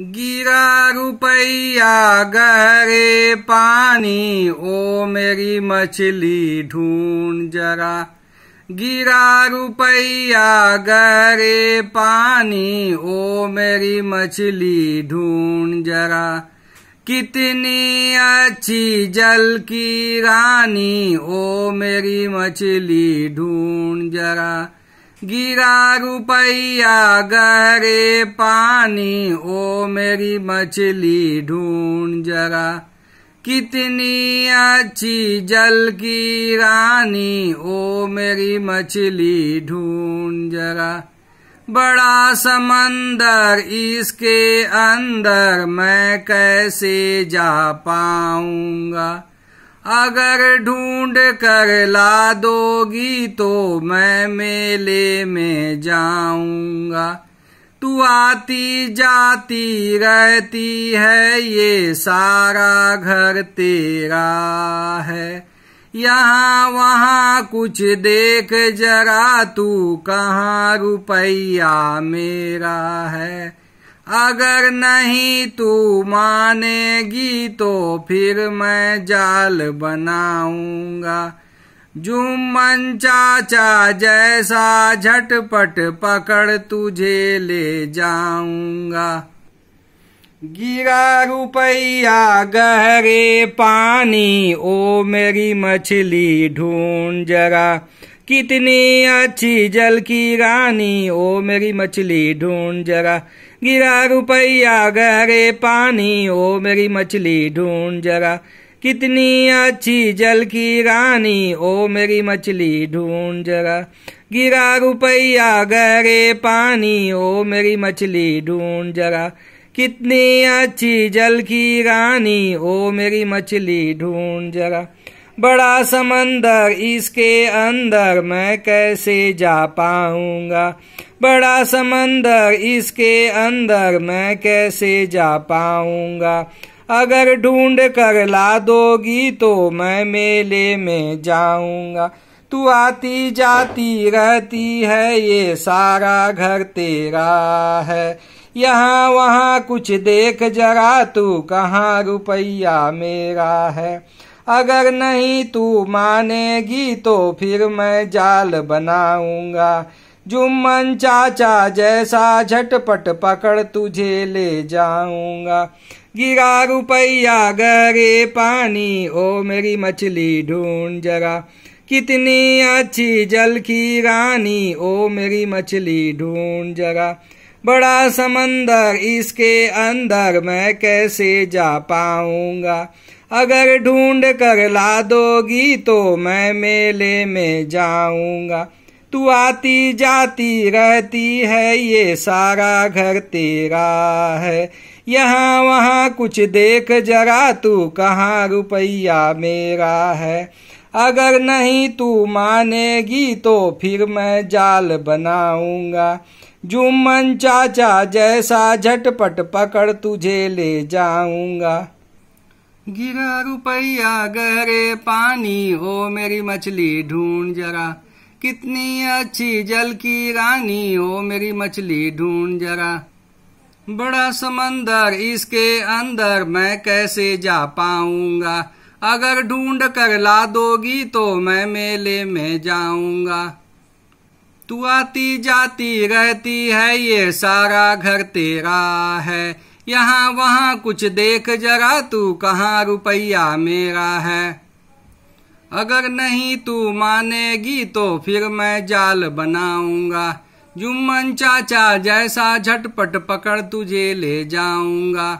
गिरा रुपया गरे पानी ओ मेरी मछली ढूंढ जरा गिरा रुपया गरे पानी ओ मेरी मछली ढूंढ जरा कितनी अच्छी जल की रानी ओ मेरी मछली ढूंढ जरा गिरा रुपया गहरे पानी ओ मेरी मछली ढूंढ जरा कितनी अच्छी जल की रानी ओ मेरी मछली ढूंढ जरा बड़ा समंदर इसके अंदर मैं कैसे जा पाऊंगा अगर ढूंढ कर ला दोगी तो मैं मेले में जाऊंगा तू आती जाती रहती है ये सारा घर तेरा है यहाँ वहाँ कुछ देख जरा तू कहाँ रुपया मेरा है अगर नहीं तू मानेगी तो फिर मैं जाल बनाऊंगा जुम्मन चाचा जैसा झटपट पकड़ तुझे ले जाऊंगा गिरा रुपया गहरे पानी ओ मेरी मछली ढूंढ जरा कितनी अच्छी जल की रानी ओ मेरी मछली ढूंढ जरा गिरा रुपया गरे पानी ओ मेरी मछली ढूंढ जरा कितनी अच्छी जल की रानी ओ मेरी मछली ढूंढ जरा गिरा रुपया गरे पानी ओ मेरी मछली ढूंढ जरा कितनी अच्छी जल की रानी ओ मेरी मछली ढूंढ जरा बड़ा समंदर इसके अंदर मैं कैसे जा पाऊंगा बड़ा समंदर इसके अंदर मैं कैसे जा पाऊंगा अगर ढूंढ कर ला दोगी तो मैं मेले में जाऊंगा तू आती जाती रहती है ये सारा घर तेरा है यहाँ वहाँ कुछ देख जरा तू कहाँ रुपया मेरा है अगर नहीं तू मानेगी तो फिर मैं जाल बनाऊंगा जुम्मन चाचा जैसा झटपट पकड़ तुझे ले जाऊंगा गिरा रुपया गरे पानी ओ मेरी मछली ढूंढ जरा कितनी अच्छी जल की रानी ओ मेरी मछली ढूंढ जरा बड़ा समंदर इसके अंदर मैं कैसे जा पाऊंगा अगर ढूंढ कर ला दोगी तो मैं मेले में जाऊंगा तू आती जाती रहती है ये सारा घर तेरा है यहाँ वहाँ कुछ देख जरा तू कहाँ रुपया मेरा है अगर नहीं तू मानेगी तो फिर मैं जाल बनाऊंगा जुम्मन चाचा जैसा झटपट पकड़ तुझे ले जाऊंगा गिरा रुपया गहरे पानी हो मेरी मछली ढूंढ जरा कितनी अच्छी जल की रानी हो मेरी मछली ढूंढ जरा बड़ा समंदर इसके अंदर मैं कैसे जा पाऊंगा अगर ढूंढ कर ला दोगी तो मैं मेले में जाऊंगा तू आती जाती रहती है ये सारा घर तेरा है यहाँ वहाँ कुछ देख जरा तू कहाँ रुपया मेरा है अगर नहीं तू मानेगी तो फिर मैं जाल बनाऊंगा जुम्मन चाचा जैसा झटपट पकड़ तुझे ले जाऊंगा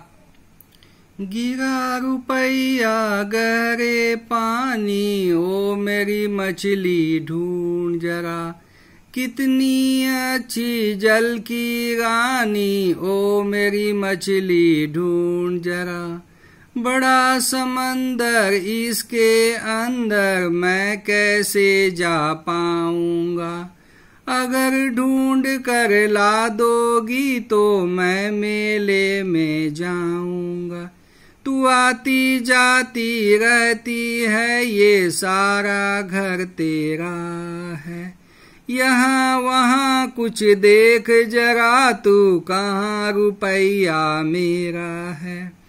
गिरा रुपया गरे पानी ओ मेरी मछली ढूंढ जरा कितनी अच्छी जल की रानी ओ मेरी मछली ढूंढ जरा बड़ा समंदर इसके अंदर मैं कैसे जा पाऊंगा अगर ढूंढ कर ला दोगी तो मैं मेले में जाऊंगा तू आती जाती रहती है ये सारा घर तेरा है यहाँ वहाँ कुछ देख जरा तू कहाँ रुपया मेरा है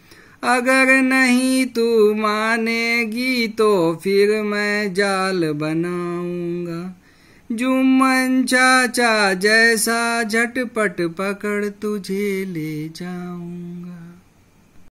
अगर नहीं तू मानेगी तो फिर मैं जाल बनाऊंगा जुम्मन चाचा जैसा झटपट पकड़ तुझे ले जाऊंगा